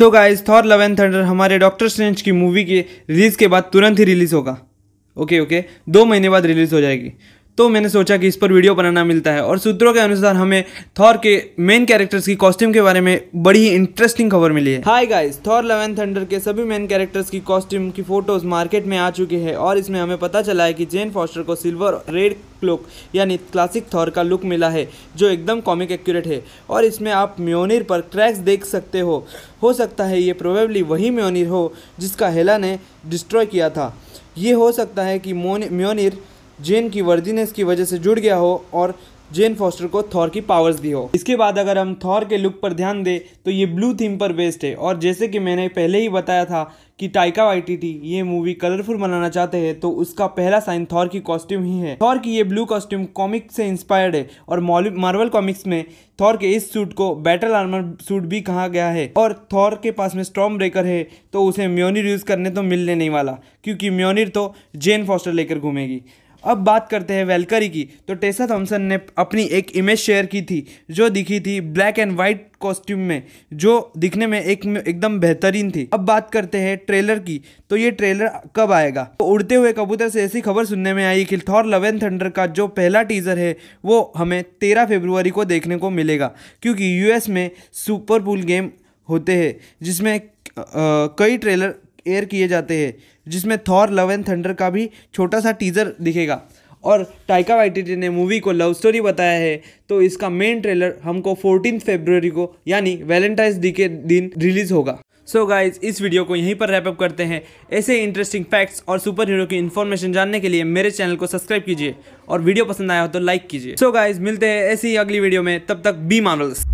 so guys Thor Love and Thunder हमारे Doctor Strange की movie के रिलीज़ के बाद तुरंत ही रिलीज़ होगा ओके ओके दो महीने बाद रिलीज़ हो जाएगी तो मैंने सोचा कि इस पर वीडियो बनाना मिलता है और सूत्रों के अनुसार हमें थॉर के मेन कैरेक्टर्स की कॉस्ट्यूम के बारे में बड़ी ही इंटरेस्टिंग खबर मिली है hi guys Thor Love and Thunder के सभी मेन कैरेक्टर्स की कॉस्ट्यूम की फोटोज मार्केट में आ चुकी है और इसमें हमें पता चला है कि जेन फॉस्टर को सिल्वर रेड क्लोक यानी क्लासिक थॉर का लुक मिला है जो एकदम कॉमिक एक्यूरेट है और इसमें आप म्योनिर पर क्रैक्स देख सकते हो हो सकता है ये प्रोबेबली वही म्योनिर हो जिसका हेला ने डिस्ट्रॉय किया था ये हो सकता है कि म्योनिर जेन की वर्जीनेस की वजह से जुड़ गया हो और जेन फॉस्टर को थॉर की पावर्स दी हो इसके बाद अगर हम थॉर के लुक पर ध्यान दें तो ये ब्लू थीम पर बेस्ड है और जैसे कि मैंने पहले ही बताया था कि टाइका वाइटीटी ये मूवी कलरफुल बनाना चाहते हैं तो उसका पहला साइन थॉर की कॉस्ट्यूम ही है थॉर की ये ब्लू कॉस्ट्यूम कॉमिक से इंस्पायर्ड है और मार्वल कॉमिक्स में थॉर के इस सूट को बैटल आर्मर सूट भी कहा गया है और थॉर के पास में स्ट्रॉम ब्रेकर है तो उसे म्योनिर यूज़ करने तो मिलने नहीं वाला क्योंकि म्योनिर तो जेन फॉस्टर लेकर घूमेगी अब बात करते हैं वेलकरी की तो टेसा थॉम्सन ने अपनी एक इमेज शेयर की थी जो दिखी थी ब्लैक एंड वाइट कॉस्ट्यूम में जो दिखने में एक एकदम बेहतरीन थी अब बात करते हैं ट्रेलर की तो ये ट्रेलर कब आएगा तो उड़ते हुए कबूतर से ऐसी खबर सुनने में आई कि थॉर लव एंड थंडर का जो पहला टीज़र है वो हमें तेरह फेब्रुवरी को देखने को मिलेगा क्योंकि यूएस में सुपरपूल गेम होते हैं जिसमें कई ट्रेलर एयर किए जाते हैं जिसमें थॉर लव एंड थंडर का भी छोटा सा टीज़र दिखेगा और टाइका वाइटी ने मूवी को लव स्टोरी बताया है तो इसका मेन ट्रेलर हमको फोर्टीन फेब्रवरी को यानी वैलेंटाइंस डे के दिन रिलीज़ होगा सो so गाइज इस वीडियो को यहीं पर रैपअप करते हैं ऐसे इंटरेस्टिंग फैक्ट्स और सुपर हीरो की इन्फॉर्मेशन जानने के लिए मेरे चैनल को सब्सक्राइब कीजिए और वीडियो पसंद आया हो तो लाइक कीजिए सो so गाइज मिलते हैं ऐसी अगली वीडियो में तब तक बी मार्वल्स